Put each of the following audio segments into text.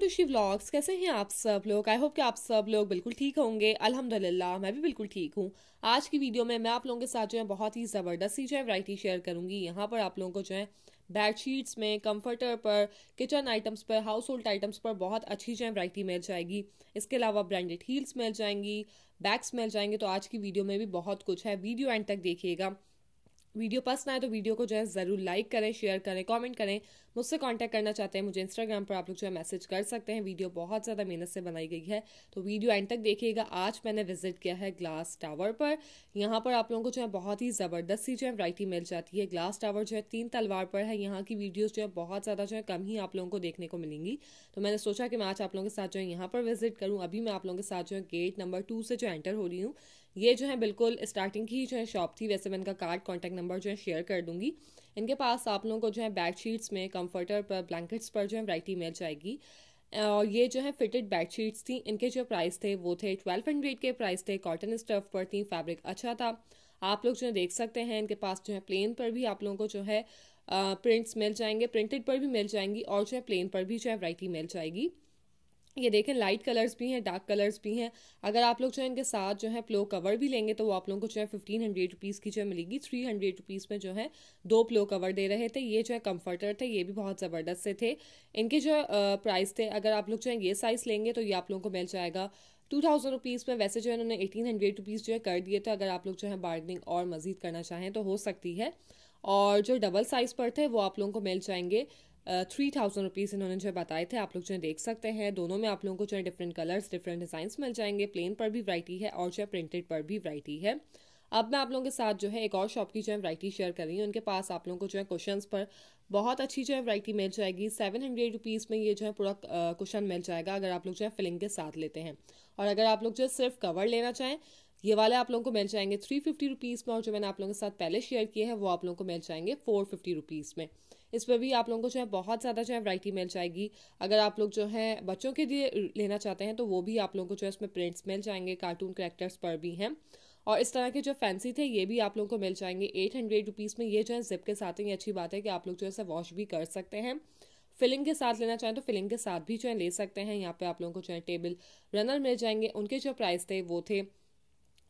to Shiv vlogs कैसे हैं आप सब लोग आई होप कि आप सब लोग बिल्कुल ठीक होंगे अल्हम्दुलिल्लाह मैं भी बिल्कुल ठीक हूँ आज की वीडियो में मैं आप लोगों के साथ जो है बहुत ही ज़बरदस्त सी जो है वैरायटी शेयर करूँगी यहाँ पर आप लोगों को जो है बेडशीट्स में कंफर्टर पर किचन आइटम्स पर हाउस होल्ड आइटम्स पर बहुत अच्छी जो है वैरायटी मिल जाएगी इसके अलावा ब्रांडेड हील्स मिल जाएंगी बैग्स मिल जाएंगे तो आज की वीडियो में भी बहुत कुछ है वीडियो एंड तक देखिएगा वीडियो पसंद आए तो वीडियो को जो है ज़रूर लाइक करें शेयर करें कमेंट करें मुझसे कांटेक्ट करना चाहते हैं मुझे इंस्टाग्राम पर आप लोग जो है मैसेज कर सकते हैं वीडियो बहुत ज़्यादा मेहनत से बनाई गई है तो वीडियो एंड तक देखिएगा आज मैंने विजिट किया है ग्लास टावर पर यहाँ पर आप लोगों को जो है बहुत ही ज़बरदस्त सी जो है वराइटी मिल जाती है ग्लास टावर जो है तीन तलवार पर है यहाँ की वीडियोज़ जो है बहुत ज़्यादा जो है कम ही आप लोगों को देखने को मिलेंगी तो मैंने सोचा कि मैं आज आप लोगों के साथ जो है यहाँ पर विजिट करूँ अभी मैं आप लोगों के साथ जो है गेट नंबर टू से जो एंटर हो रही हूँ ये जो है बिल्कुल स्टार्टिंग की जो है शॉप थी वैसे मैं इनका कार्ड कॉन्टैक्ट नंबर जो है शेयर कर दूंगी इनके पास आप लोगों को जो है बेड शीट्स में कम्फर्टर पर ब्लैंकेट्स पर जो है वराइटी मिल जाएगी और ये जो है फिटेड बेड शीट्स थी इनके जो प्राइस थे वो थे ट्वेल्व हंड्रेड के प्राइस थे कॉटन स्टफ पर थी फैब्रिक अच्छा था आप लोग जो है देख सकते हैं इनके पास जो है प्लेन पर भी आप लोगों को जो है प्रिंट्स मिल जाएंगे प्रिंटेड पर भी मिल जाएंगी और जो है प्लेन पर भी जो है वराइटी मिल जाएगी ये देखें लाइट कलर्स भी हैं डार्क कलर्स भी हैं अगर आप लोग जो है इनके साथ जो है प्लो कवर भी लेंगे तो वो आप लोगों को जो है फिफ्टीन हंड्रेड रुपीज़ की जो है मिलेगी थ्री हंड्रेड रुपीज़ में जो है दो प्लो कवर दे रहे थे ये जो है कंफर्टर थे ये भी बहुत ज़बरदस्त से थे इनके जो प्राइस थे अगर आप लोग जो है ये साइज़ लेंगे तो ये आप लोगों को मिल जाएगा टू थाउजेंड रुपीज़ में वैसे जो है उन्होंने एटीन हंड्रेड रुपीज़ जो है कर दिए थे अगर आप लोग जो है बार्गनिंग और मज़ीद करना चाहें तो हो सकती है और जो डबल साइज़ पर थे वो आप लोगों को मिल जाएंगे थ्री थाउजेंड रुपीज़ इन्होंने जो है बताए थे आप लोग जो है देख सकते हैं दोनों में आप लोगों को जो है डिफरेंट कलर्स डिफरेंट डिज़ाइंस मिल जाएंगे प्लेन पर भी वरायटी है और जो है प्रिंटेड पर भी वरायटी है अब मैं आप लोगों के साथ जो है एक और शॉप की जो है वराइटी शेयर कर रही हूँ उनके पास आप लोगों को जो है क्वेश्चन पर बहुत अच्छी जो है वरायटी मिल जाएगी सेवन हंड्रेड रुपीज़ में ये जो है पूरा क्वेश्चन मिल जाएगा अगर आप लोग जो है फिलिंग के साथ लेते हैं और अगर आप लोग जो है सिर्फ कवर लेना चाहें ये वाले आप लोगों को मिल जाएंगे थ्री फिफ्टी रुपीज़ में और जो मैंने आप लोगों के साथ पहले शेयर किए हैं वो आप लोगों को मिल जाएंगे फोर फिफ्टी रुपीज़ में इस पर भी आप लोगों को जो है बहुत ज़्यादा जो है वराइटी मिल जाएगी अगर आप लोग जो है बच्चों के लिए लेना चाहते हैं तो वो भी आप लोगों को जो है इसमें प्रिंट्स मिल जाएंगे कार्टून करेक्टर्स पर भी हैं और इस तरह के जो फैंसी थे ये भी आप लोगों को मिल जाएंगे एट हंड्रेड रुपीज़ में ये जो है जिप के साथ ही अच्छी बात है कि आप लोग जो है वॉश भी कर सकते हैं फिलिंग के साथ लेना चाहें तो फिलिंग के साथ भी जो है ले सकते हैं यहाँ पे आप लोगों को जो है टेबल रनर मिल जाएंगे उनके जो प्राइस थे वो थे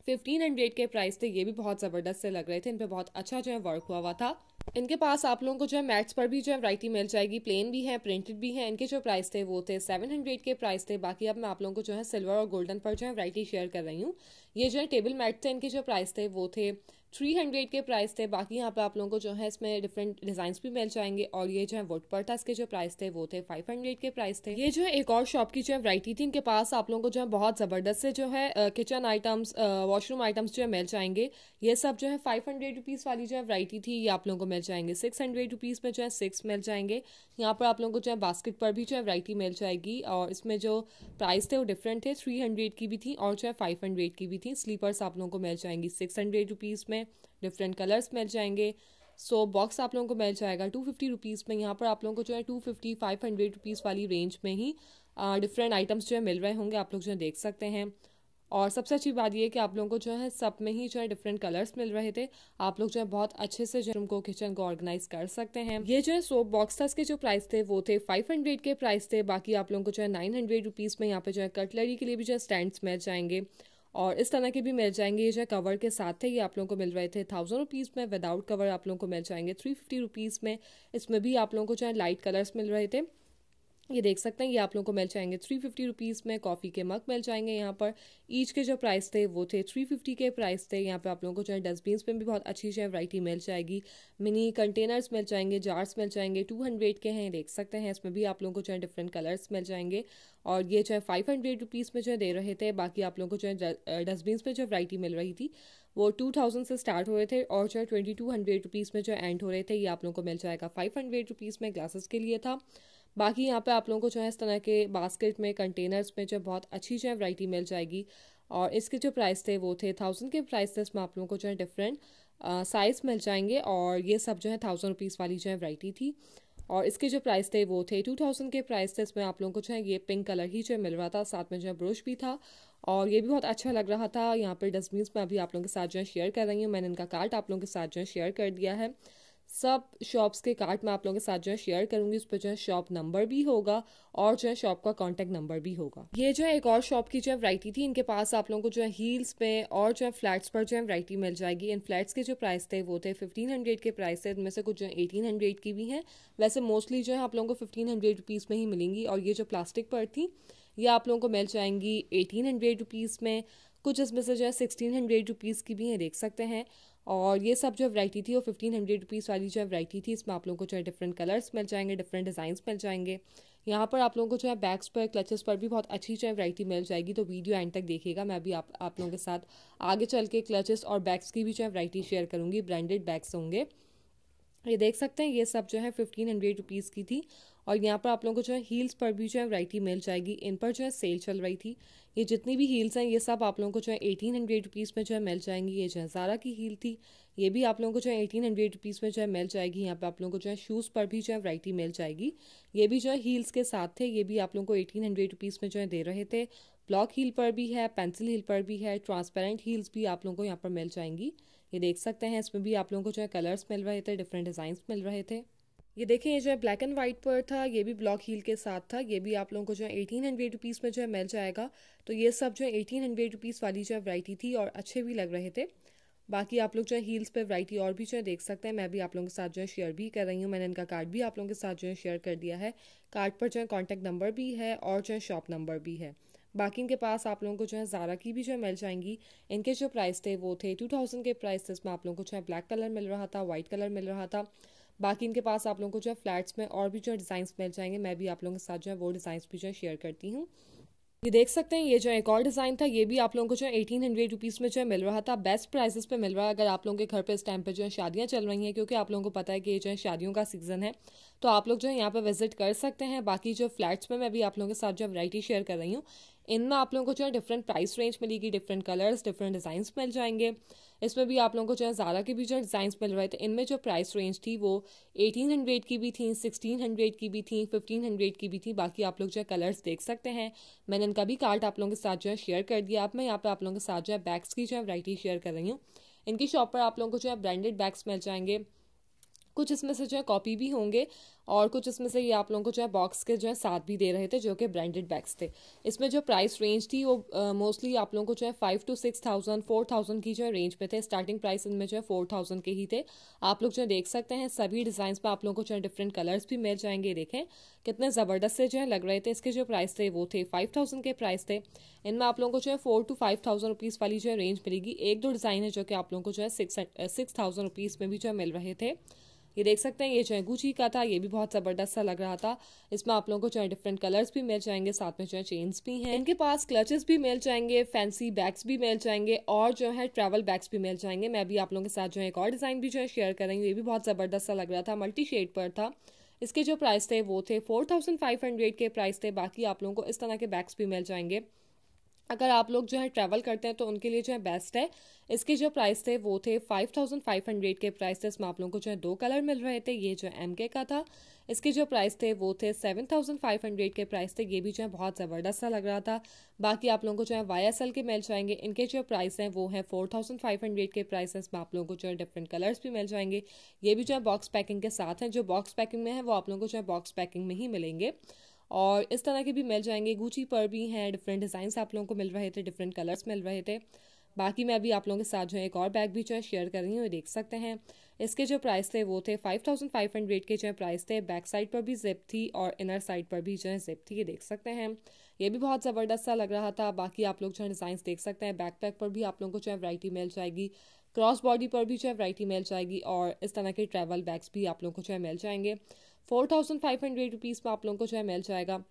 फिफ्टीन हंड्रेड के प्राइस थे ये भी बहुत ज़बरदस्त से लग रहे थे इन पर बहुत अच्छा जो है वर्क हुआ हुआ था इनके पास आप लोगों को जो है मैट्स पर भी जो है वराइटी मिल जाएगी प्लेन भी है प्रिंटेड भी है इनके जो प्राइस थे वो थे सेवन हंड्रेड के प्राइस थे बाकी अब मैं आप लोगों को जो है सिल्वर और गोल्डन पर जो है वराइटी शेयर कर रही हूँ ये जो है टेबल मैट थे इनके जो प्राइस थे वो थे थ्री हंड्रेड के प्राइस थे बाकी यहाँ पे आप लोगों को जो है इसमें डिफरेंट डिजाइन भी मिल जाएंगे और ये जो है वुड के जो प्राइस थे वो थे फाइव हंड्रेड के प्राइस थे ये जो है एक और शॉप की जो है वरायटी थी इनके पास आप लोगों को जो है बहुत ज़बरदस्त से जो है किचन आइटम्स वॉशरूम आइटम्स जो है मिल जाएंगे ये सब जो है फाइव हंड्रेड रुपीज़ वाली जो है वरायटी थी ये आप लोगों को मिल जाएंगे सिक्स हंड्रेड रुपीज़ में जो है सिक्स मिल जाएंगे यहाँ पर आप लोगों को जो है बास्केट पर भी जो है वरायटी मिल जाएगी और इसमें जो प्राइस थे वो डिफरेंट थे थ्री हंड्रेड की भी थी और जो है फाइव हंड्रेड की भी थी स्लीपर्स आप लोगों को मिल जाएंगी सिक्स हंड्रेड रुपीज़ में हैं डिफरेंट कलर्स मिल जाएंगे सो so, बॉक्स आप लोगों को मिल जाएगा टू फिफ्टी रुपीज़ में यहाँ पर आप लोगों को जो है two fifty five hundred rupees वाली रेंज में ही डिफरेंट आइटम्स जो है मिल रहे होंगे आप लोग जो है देख सकते हैं और सबसे अच्छी बात यह कि आप लोगों को जो है सब में ही जो है डिफरेंट कलर्स मिल रहे थे आप लोग जो है बहुत अच्छे से जो उनको किचन को ऑर्गेनाइज कर सकते हैं ये जो है सोप था के जो प्राइस थे वो थे 500 के प्राइस थे बाकी आप लोगों को जो है नाइन हंड्रेड रुपीज़ में यहाँ पे जो है कटलरी के लिए भी जो है स्टैंड मिल जाएंगे और इस तरह के भी मिल जाएंगे ये जो कवर के साथ थे ये आप लोगों को मिल रहे थे थाउजेंड रुपीज़ में विदाउट कवर आप लोगों को मिल जाएंगे थ्री फिफ्टी रुपीज़ में इसमें भी आप लोगों को जो है लाइट कलर्स मिल रहे थे ये देख सकते हैं ये आप लोगों को मिल जाएंगे थ्री फिफ्टी रुपीज़ में कॉफ़ी के मग मिल जाएंगे यहाँ पर ईच के जो प्राइस थे वो थे थ्री फिफ्टी के प्राइस थे यहाँ पे आप लोगों को जो है डस्टबिन में भी बहुत अच्छी जो है वराइटी मिल जाएगी मिनी कंटेनर्स मिल जाएंगे जार्स मिल जाएंगे टू हंड्रेड के हैं देख सकते हैं इसमें भी आप लोगों को जो है डिफरेंट कलर्स मिल जाएंगे और ये जो है फाइव हंड्रेड रुपीज़ में जो है दे रहे थे बाकी आप लोगों को जो है डस्टबिन में जो वराइटी मिल रही थी वो टू थाउजेंड से स्टार्ट हो रहे थे और जो है ट्वेंटी टू हंड्रेड रुपीज़ में जो एंड हो रहे थे ये आप लोगों को मिल जाएगा फाइव हंड्रेड रुपीज़ में ग्लासेस के लिए था बाकी यहाँ पे आप लोगों को जो है इस तरह के बास्केट में कंटेनर्स में जो बहुत अच्छी जो है वराइटी मिल जाएगी और इसके जो प्राइस थे वो थे थाउजेंड के थे में आप लोगों को जो है डिफरेंट साइज़ मिल जाएंगे और ये सब जो है थाउजेंड रुपीज़ वाली जो है वराइटी थी और इसके जो प्राइस थे वो थे टू थाउजेंड के प्राइस थे इसमें आप लोगों को जो है ये पिंक कलर ही जो है मिल रहा था साथ में जो है ब्रश भी था और ये भी बहुत अच्छा लग रहा था यहाँ पर डस्टबिन में अभी आप लोगों के साथ जो है शेयर कर रही हूँ मैंने इनका कार्ट आप लोगों के साथ जो है शेयर कर दिया है सब शॉप्स के कार्ड मैं आप लोगों के साथ जो है शेयर करूंगी उस पर जो है शॉप नंबर भी होगा और जो है शॉप का कांटेक्ट नंबर भी होगा ये जो है एक और शॉप की जो है वैरायटी थी इनके पास आप लोगों को जो है हील्स पे और जो है फ्लैट्स पर जो है वरायटी मिल जाएगी इन फ्लैट्स के जो प्राइस थे वो थे फिफ्टीन हंड्रेड के प्राइस थे इनमें से कुछ जो है एटीन हंड्रेड की भी हैं वैसे मोस्टली जो है आप लोगों को फिफ्टीन हंड्रेड रुपीज़ में ही मिलेंगी और ये जो प्लास्टिक पर थी ये आप लोगों को मिल जाएंगी एटीन हंड्रेड रुपीज़ में कुछ इसमें से जो है सिक्सटीन हंड्रेड रुपीज़ की भी हैं देख सकते हैं और ये सब जो वैरायटी थी वो फिफ्टीन हंड्रेड रुपीज़ वाली जो वैरायटी थी इसमें आप लोगों को जो है डिफरेंट कलर्स मिल जाएंगे डिफरेंट डिज़ाइंस मिल जाएंगे यहाँ पर आप लोगों को जो है बैग्स पर क्लचेस पर भी बहुत अच्छी जो है वैरायटी मिल जाएगी तो वीडियो एंड तक देखिएगा मैं भी आप, आप लोगों के साथ आगे चल के क्लचेस और बैग्स की भी जो है वैरायटी शेयर करूँगी ब्रांडेड बैग्स होंगे ये देख सकते हैं ये सब जो है फिफ्टीन हंड्रेड रुपीज़ की थी और यहाँ पर आप लोगों को जो है हील्स पर भी जो है वैरायटी मिल जाएगी इन पर जो है सेल चल रही थी ये जितनी भी हील्स हैं ये सब आप लोगों को जो है एटीन हंड्रेड रुपीज़ में जो है मिल जाएंगी ये जो है की हील थी ये भी आप लोगों को जो है एटीन हंड्रेड रुपीज़ में जो है मिल जाएगी यहाँ पर आप लोगों को जो है शूज़ पर भी जो है वरायटी मिल जाएगी ये भी जो है हील्स के साथ थे ये भी आप लोगों को एटीन हंड्रेड रुपीज़ में जो है दे रहे थे ब्लॉक हील पर भी है पेंसिल हील पर भी है ट्रांसपेरेंट हील्स भी आप लोगों को यहाँ पर मिल जाएंगी ये देख सकते हैं इसमें भी आप लोगों को जो है कलर्स मिल रहे थे डिफरेंट डिज़ाइंस मिल रहे थे ये देखें ये जो है ब्लैक एंड वाइट पर था ये भी ब्लॉक हील के साथ था ये भी आप लोगों को जो है एटीन हंड्रेड रुपीज़ में जो है मिल जाएगा तो ये सब जो है एटीन हंड्रेड रुपीज़ वाली जो है वैरायटी थी और अच्छे भी लग रहे थे बाकी आप लोग जो है हील्स पे वैरायटी और भी जो है देख सकते हैं मैं भी आप लोगों के साथ जो है शेयर भी कर रही हूँ मैंने इनका कार्ड भी आप लोगों के साथ जो है शेयर कर दिया है कार्ड पर जो है कॉन्टैक्ट नंबर भी है और जो है शॉप नंबर भी है बाकी इनके पास आप लोगों को जो है ज़ारा की भी जो है मिल जाएंगी इनके जो प्राइस थे वो थे टू थाउजेंड के थे में आप लोगों को जो है ब्लैक कलर मिल रहा था वाइट कलर मिल रहा था बाकी इनके पास आप लोगों को जो है फ्लैट्स में और भी जो है डिज़ाइंस मिल जाएंगे मैं भी आप लोगों के साथ जो है वो डिज़ाइंस भी जो है शेयर करती हूँ ये देख सकते हैं ये जो एक और डिज़ाइन था ये भी आप लोगों को जो है एटीन हंड्रेड रुपीज़ में जो है मिल रहा था बेस्ट प्राइसेस पे मिल रहा है अगर आप लोगों के घर पे इस टाइम पे जो है शादियां चल रही हैं क्योंकि आप लोगों को पता है कि ये जो है शादियों का सीज़न है तो आप लोग जो है यहाँ पे विजिट कर सकते हैं बाकी जो फ्लैट्स में मैं भी आप लोगों के साथ जो है वरायटी शेयर कर रही हूँ इनमें आप लोगों को जो है डिफरेंट प्राइस रेंज मिलेगी डिफरेंट कलर्स डिफरेंट डिजाइन मिल जाएंगे इसमें भी आप लोगों को जो है ज़्यादा के भी जो डिज़ाइन मिल रहे थे तो इनमें जो प्राइस रेंज थी वो एटीन हंड्रेड की भी थी सिक्सटीन हंड्रेड की भी थी फिफ्टीन हंड्रेड की भी थी बाकी आप लोग जो है कलर्स देख सकते हैं मैंने इनका भी कार्ड आप लोगों के साथ जो है शेयर कर दिया अब मैं यहाँ पर आप लोगों के साथ जो है बैग्स की जो है वराइटी शेयर कर रही हूँ इनकी शॉप पर आप लोगों को जो है ब्रांडेड बैग्स मिल जाएंगे कुछ इसमें से जो है कॉपी भी होंगे और कुछ इसमें से ये आप लोगों को जो है बॉक्स के जो है साथ भी दे रहे थे जो कि ब्रांडेड बैग्स थे इसमें जो प्राइस रेंज थी वो मोस्टली आप लोगों को जो है five to six thousand four thousand की जो है रेंज पे थे स्टार्टिंग प्राइस इनमें जो है फोर थाउजेंड के ही थे आप लोग जो है देख सकते हैं सभी डिजाइन पर आप लोगों को जो है डिफरेंट कलर्स भी मिल जाएंगे देखें कितने ज़बरदस्त से जो है लग रहे थे इसके जो प्राइस थे वो थे फाइव थाउजेंड के प्राइस थे इनमें आप लोगों को जो है four to five thousand rupees वाली जो है रेंज मिलेगी एक दो डिज़ाइन है जो कि आप लोगों को जो है सिक्स सिक्स थाउजेंड रुपीज़ में भी जो है मिल रहे थे ये देख सकते हैं ये जो है गुची का था ये भी बहुत ज़बरदस्त सा लग रहा था इसमें आप लोगों को जो है डिफरेंट कलर्स भी मिल जाएंगे साथ में जो है चेन्स भी हैं इनके पास क्लचेस भी मिल जाएंगे फैंसी बैग्स भी मिल जाएंगे और जो है ट्रैवल बैग्स भी मिल जाएंगे मैं भी आप लोगों के साथ जो है एक और डिज़ाइन भी जो है शेयर करेंगे ये भी बहुत ज़बरदस्त सा लग रहा था मल्टी शेड पर था इसके जो प्राइस थे वो थे फोर थाउजेंड फाइव हंड्रेड के प्राइस थे बाकी आप लोगों को इस तरह के बैग्स भी मिल जाएंगे अगर आप लोग जो है ट्रैवल करते हैं तो उनके लिए जो है बेस्ट है इसके जो प्राइस थे वो थे फाइव थाउजेंड फाइव हंड्रेड के प्राइस थे इसमें आप लोगों को जो है दो कलर मिल रहे थे ये जो एम के का था इसके जो प्राइस थे वो थे सेवन थाउजेंड फाइव हंड्रेड के प्राइस थे ये भी जो है बहुत ज़बरदस्त सा लग रहा था बाकी आप लोगों को जो है वाई एस एल के मिल जाएंगे इनके जो प्राइस हैं वो हैं फोर थाउजेंड फाइव हंड्रेड के प्राइस हैं इसमें आप लोगों को जो है डिफरेंट कलर्स भी मिल जाएंगे ये भी जो है बॉक्स पैकिंग के साथ हैं जो बॉक्स पैकिंग में है वो आप लोगों को जो है बॉक्स पैकिंग में ही मिलेंगे और इस तरह के भी मिल जाएंगे गूची पर भी हैं डिफरेंट डिज़ाइंस आप लोगों को मिल रहे थे डिफरेंट कलर्स मिल रहे थे बाकी मैं अभी आप लोगों के साथ जो है एक और बैग भी जो है शेयर कर रही हूँ देख सकते हैं इसके जो प्राइस थे वो थे फाइव थाउजेंड फाइव हंड्रेड के जो है प्राइस थे बैक साइड पर भी जिप थी और इनर साइड पर भी जो है जिप थी ये देख सकते हैं ये भी बहुत ज़बरदस्त सा लग रहा था बाकी आप लोग जो है डिज़ाइंस देख सकते हैं बैक पैक पर भी आप लोगों को जो है वरायटी मिल जाएगी क्रॉस बॉडी पर भी जो है वरायटी मिल जाएगी और इस तरह के ट्रैवल बैग्स भी आप लोगों को जो है मिल जाएंगे four thousand five hundred rupees में आप लोगों को जो है मिल जाएगा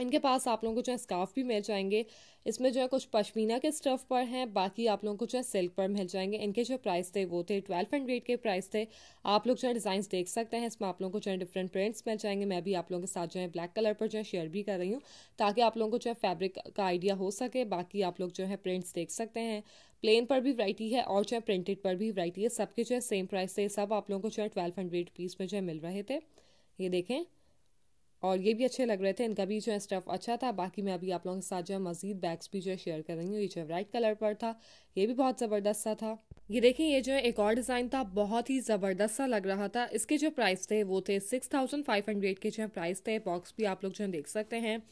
इनके पास आप लोगों को जो है स्काफ भी मिल जाएंगे इसमें जो है कुछ पश्मीना के स्टफ पर हैं बाकी आप लोगों को जो है सिल्क पर मिल जाएंगे इनके जो प्राइस थे वो थे ट्वेल्व हंड्रेड के प्राइस थे आप लोग जो है डिज़ाइन देख सकते हैं इसमें आप लोगों को जो है डिफरेंट प्रिंट्स मिल जाएंगे मैं भी आप लोगों के साथ जो है ब्लैक कलर पर जो है शेयर भी कर रही हूँ ताकि आप लोगों को जो है फैब्रिक का आइडिया हो सके बाकी आप लोग जो है प्रिंट्स देख सकते हैं प्लेन पर भी वराइटी है और जो है प्रिंटेड पर भी वरायटी है सबके जो है सेम प्राइस थे सब आप लोगों को जो है ट्वेल्व हंड्रेड रुपीज़ में जो है मिल रहे थे ये देखें और ये भी अच्छे लग रहे थे इनका भी जो है स्टफ़ अच्छा था बाकी मैं अभी आप लोगों के साथ जो है मज़ीद बैग्स भी जो है शेयर कर रही हूँ ये जो है वाइट कलर पर था ये भी बहुत ज़बरदस्त सा था ये देखें ये जो है एक और डिज़ाइन था बहुत ही ज़बरदस्त सा लग रहा था इसके जो प्राइस थे वो थे सिक्स थाउजेंड फाइव हंड्रेड के जो है प्राइस थे बॉक्स भी आप लोग जो है देख सकते हैं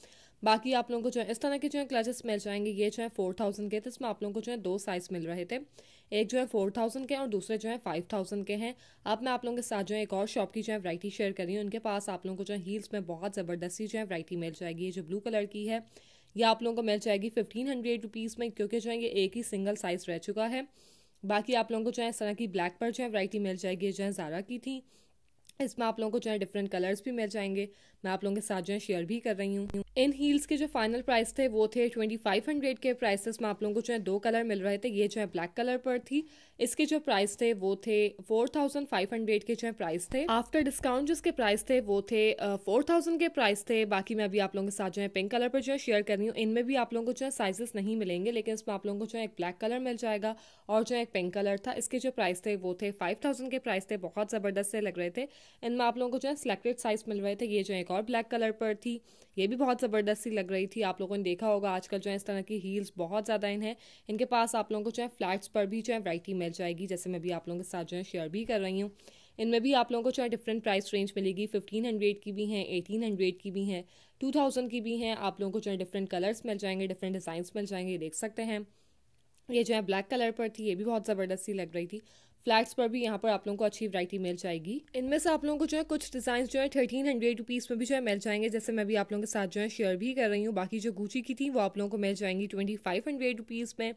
बाकी आप लोगों को जो है इस तरह के जो है क्लचेस मिल जाएंगे ये जो है फोर थाउजेंड के थे इसमें आप लोगों को जो है दो साइज़ मिल रहे थे एक जो है फोर थाउजेंड के और दूसरे जो है फाइव थाउजेंड के हैं अब मैं आप लोगों के साथ जो है एक और शॉप की जो है वरायटी शेयर करी हूँ उनके पास आप लोगों को जो है हील्स में बहुत ज़बरदस्ती जो है वरायटी मिल जाएगी जो ब्लू कलर की है या आप लोगों को मिल जाएगी फिफ्टीन हंड्रेड रुपीज़ में क्योंकि जो है ये एक ही सिंगल साइज़ रह चुका है बाकी आप लोगों को जो है इस तरह की ब्लैक पर जो है वरायटी मिल जाएगी जो है ज़ारा की थी इसमें आप लोगों को जो है डिफरेंट कलर्स भी मिल जाएंगे मैं आप लोगों के साथ जो है शेयर भी कर रही हूँ इन हील्स के जो फाइनल प्राइस थे वो थे ट्वेंटी फाइव हंड्रेड के प्राइसेस में आप लोगों को जो है दो कलर मिल रहे थे ये जो है ब्लैक कलर पर थी इसके जो प्राइस थे वो थे फोर थाउजेंड फाइव हंड्रेड के जो है प्राइस थे आफ्टर डिस्काउंट जिसके प्राइस थे वो थे फोर थाउजेंड के प्राइस थे बाकी मैं अभी आप लोगों के साथ जो है पिंक कलर पर जो है शेयर कर रही हूँ इनमें भी आप लोगों को जो है साइजेस नहीं मिलेंगे लेकिन इसमें आप लोगों को जो है एक ब्लैक कलर मिल जाएगा और जो है एक पिंक कलर था इसके जो प्राइस थे वो थे फाइव के प्राइस थे बहुत ज़बरदस्त से लग रहे थे इनमें आप लोगों को जो है सिलेक्टेड साइज मिल रहे थे ये जो है और ब्लैक कलर पर थी ये भी बहुत ज़बरदस्ती लग रही थी आप लोगों ने देखा होगा आजकल जो है इस तरह की हील्स बहुत ज़्यादा इन है इनके पास आप लोगों को जो है फ्लैट्स पर भी जो है वरायटी मिल जाएगी जैसे मैं भी आप लोगों के साथ जो है शेयर भी कर रही हूँ इनमें भी आप लोगों को जो है डिफरेंट प्राइस रेंज मिलेगी फिफ्टीन हंड्रेड की भी हैं एटीन हंड्रेड की भी हैं टू थाउजेंड की भी हैं आप लोगों को जो है डिफरेंट कलर्स मिल जाएंगे डिफरेंट डिज़ाइंस मिल जाएंगे देख सकते हैं ये जो है ब्लैक कलर पर थी ये भी बहुत ज़बरदस्ती लग रही थी फ्लैट्स पर भी यहाँ पर आप लोगों को अच्छी वैरायटी मिल जाएगी इनमें से आप लोगों को जो है कुछ डिजाइन जो है थर्टीन हंड्रेड रुपीज़ में भी जो है मिल जाएंगे जैसे मैं भी आप लोगों के साथ जो है शेयर भी कर रही हूँ बाकी जो गुची की थी वो आप लोगों को मिल जाएंगी ट्वेंटी फाइव हंड्रेड रुपीज़ में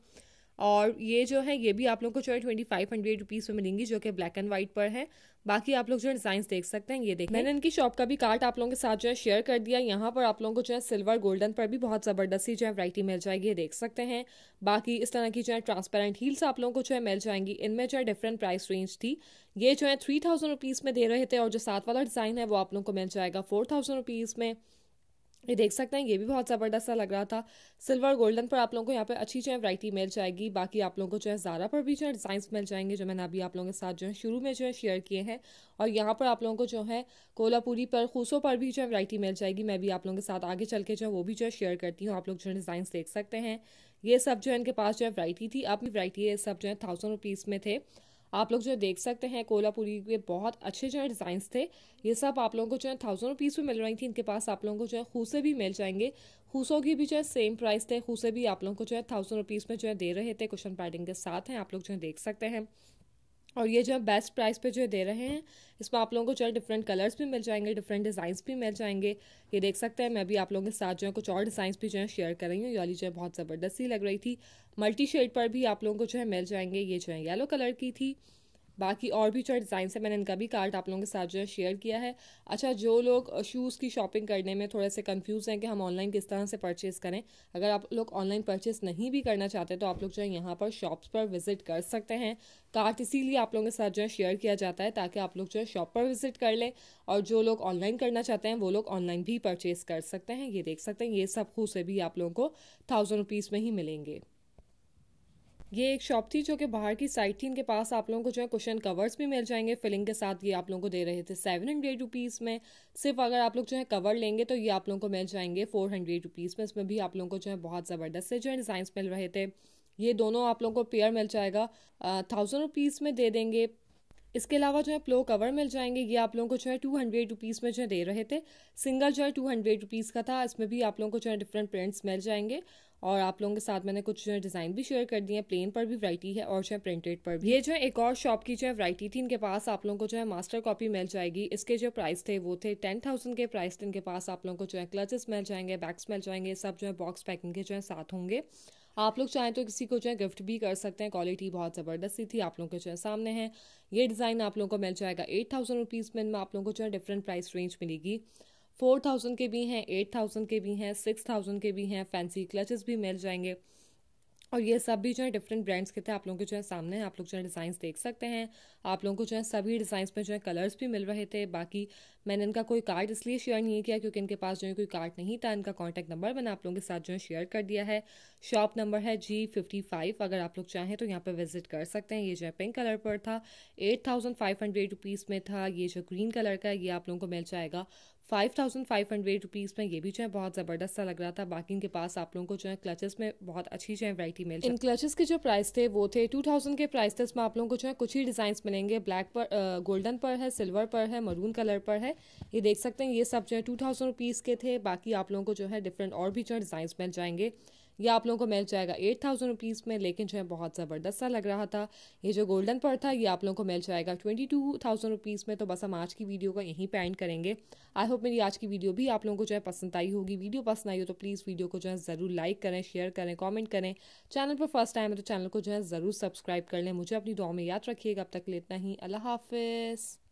और ये जो है ये भी आप लोग को जो है ट्वेंटी फाइव हंड्रेड रुपीज़ में मिलेंगी जो कि ब्लैक एंड व्हाइट पर है बाकी आप लोग जो है डिज़ाइन देख सकते हैं ये देख मैंने इनकी शॉप का भी कार्ड आप लोगों के साथ जो है शेयर कर दिया यहाँ पर आप लोगों को जो है सिल्वर गोल्डन पर भी बहुत ज़बरदस्ती जो है वरायटी मिल जाएगी ये देख सकते हैं बाकी इस तरह की जो है ट्रांसपेरेंट हील्स आप लोगों को जो है मिल जाएंगी इनमें जो है डिफरेंट प्राइस रेंज थी ये जो है थ्री थाउजेंड रुपीज़ में दे रहे थे और जो सात वाला डिज़ाइन है वो आप लोगों को मिल जाएगा फोर थाउजेंड रुपीज़ में ये देख सकते हैं ये भी बहुत ज़बरदस्त लग रहा था सिल्वर गोल्डन पर आप लोगों को यहाँ पर अच्छी जो है वराइटी मिल जाएगी बाकी आप लोगों को जो है ज़ारा पर भी जो है डिज़ाइंस मिल जाएंगे जो मैंने अभी आप लोगों के साथ जो है शुरू में जो है शेयर किए हैं और यहाँ पर आप लोगों को जो है कोलापुरी पर खूसों पर भी जो है वराइटी मिल जाएगी मैं भी आप लोगों के साथ आगे चल के जो है वो भी जो है शेयर करती हूँ आप लोग जो है डिज़ाइंस देख सकते हैं ये सब जो है इनके पास जो है वरायटी थी अब वरायटी ये सब जो है थाउजेंड रुपीज़ में थे आप लोग जो है देख सकते हैं कोल्हापुरी के बहुत अच्छे जो है डिज़ाइंस थे ये सब आप लोगों को जो है थाउजेंड रुपीज़ में मिल रही थी इनके पास आप लोगों को जो है खूसे भी मिल जाएंगे खूसों की भी जो है सेम प्राइस थे खूसे भी आप लोगों को जो है थाउजेंड रुपीज़ में जो है दे रहे थे क्वेश्चन पैडिंग के साथ हैं आप लोग जो है देख सकते हैं और ये जो है बेस्ट प्राइस पे जो है दे रहे हैं इसमें आप लोगों को जो है डिफरेंट कलर्स भी मिल जाएंगे डिफरेंट डिज़ाइंस भी मिल जाएंगे ये देख सकते हैं मैं भी आप लोगों के साथ जो है कुछ और डिज़ाइंस भी जो है शेयर कर रही हूँ ये वाली जो है बहुत ज़बरदस्ती लग रही थी मल्टी शेड पर भी आप लोगों को जो है मिल जाएंगे ये जो है येलो कलर की थी बाकी और भी जो डिज़ाइन है मैंने इनका भी कार्ड आप लोगों के साथ जो है शेयर किया है अच्छा जो लोग शूज़ की शॉपिंग करने में थोड़े से कंफ्यूज हैं कि हम ऑनलाइन किस तरह से परचेज़ करें अगर आप लोग ऑनलाइन परचेज़ नहीं भी करना चाहते तो आप लोग जो है यहाँ पर शॉप्स पर विजिट कर सकते हैं कार्ड इसीलिए आप लोगों के साथ जो है शेयर किया जाता है ताकि आप लोग जो है शॉप पर विजिट कर लें और जो लोग ऑनलाइन करना चाहते हैं वो लोग ऑनलाइन भी परचेज़ कर सकते हैं ये देख सकते हैं ये सब खूब से भी आप लोगों को थाउजेंड रुपीज़ में ही मिलेंगे ये एक शॉप थी जो कि बाहर की साइड थी इनके पास आप लोगों को जो है क्वेश्चन कवर्स भी मिल जाएंगे फिलिंग के साथ ये आप लोगों को दे रहे थे सेवन हंड्रेड रुपीज़ में सिर्फ अगर आप लोग जो है कवर लेंगे तो ये आप लोगों को मिल जाएंगे फोर हंड्रेड रुपीज़ में इसमें भी आप लोगों को जो है बहुत ज़बरदस्त से जो है डिज़ाइंस मिल रहे थे ये दोनों आप लोगों को पेयर मिल जाएगा थाउजेंड रुपीज़ में दे देंगे इसके अलावा जो है प्लो कवर मिल जाएंगे ये आप लोगों को जो है टू हंड्रेड रुपीज़ में जो है दे रहे थे सिंगल जो है टू हंड्रेड रुपीज़ का था इसमें भी आप लोगों को जो है डिफरेंट प्रिंट्स मिल जाएंगे और आप लोगों के साथ मैंने कुछ जो है डिज़ाइन भी शेयर कर दिए हैं प्लेन पर भी वरायटी है और जो है प्रिंटेड पर भी ये जो है एक और शॉप की जो है वरायटी थी इनके पास आप लोगों को जो है मास्टर कॉपी मिल जाएगी इसके जो प्राइस थे वो थे टेन थाउजेंड के प्राइस थे इनके पास आप लोगों को जो है क्लचेस मिल जाएंगे बैग्स मिल जाएंगे सब जो है बॉक्स पैकिंग के जो है साथ होंगे आप लोग चाहें तो किसी को जो है गिफ्ट भी कर सकते हैं क्वालिटी बहुत ज़बरदस्ती थी आप लोगों के जो है सामने है ये डिज़ाइन आप लोगों को मिल जाएगा एट थाउजेंड रुपीज़ में आप लोगों को जो है डिफरेंट प्राइस रेंज मिलेगी फोर थाउजेंड के भी हैं एट थाउजेंड के भी हैं सिक्स थाउजेंड के भी हैं फैंसी क्लचेस भी मिल जाएंगे और ये सब भी जो है डिफरेंट ब्रांड्स के थे आप लोगों के जो है सामने आप लोग जो है डिज़ाइंस देख सकते हैं आप लोगों को जो है सभी डिज़ाइंस में जो है कलर्स भी मिल रहे थे बाकी मैंने इनका कोई कार्ड इसलिए शेयर नहीं किया क्योंकि इनके पास जो है कोई कार्ड नहीं था इनका कॉन्टैक्ट नंबर मैंने आप लोगों के साथ जो है शेयर कर दिया है शॉप नंबर है जी फिफ्टी फाइव अगर आप लोग चाहें तो यहाँ पर विजिट कर सकते हैं ये जो है पिंक कलर पर था eight thousand five hundred rupees में था ये जो ग्रीन कलर का ये आप लोगों को मिल जाएगा five thousand five hundred rupees में ये भी जो है बहुत ज़बरदस्त सा लग रहा था बाकी इनके पास आप लोगों को जो है क्लचेस में बहुत अच्छी जो है वैरायटी मिल इन क्लचेस के जो प्राइस थे वो थे टू थाउजेंड के प्राइस थे इसमें आप लोगों को जो है कुछ ही डिज़ाइंस मिलेंगे ब्लैक पर गोल्डन पर है सिल्वर पर है मरून कलर पर है ये देख सकते हैं ये सब जो है टू थाउजेंड रुपीज़ के थे बाकी आप लोगों को जो है डिफरेंट और भी जो है डिज़ाइंस मिल जाएंगे ये आप लोगों को मिल जाएगा एट थाउजेंड रुपीज़ में लेकिन जो है बहुत ज़बरदस्त सा लग रहा था ये जो गोल्डन पर था ये आप लोगों को मिल जाएगा ट्वेंटी टू थाउजेंड रुपीज़ में तो बस हम आज की वीडियो को यहीं पैंट करेंगे आई होप मेरी आज की वीडियो भी आप लोगों को जो है पसंद आई होगी वीडियो पसंद आई हो तो प्लीज़ वीडियो को जो है ज़रूर लाइक करें शेयर करें कॉमेंट करें चैनल पर फर्स्ट टाइम है तो चैनल को जो है ज़रूर सब्सक्राइब कर लें मुझे अपनी दुआ में याद रखिएगा अब तक लेतना ही अल्लाह हाफिज़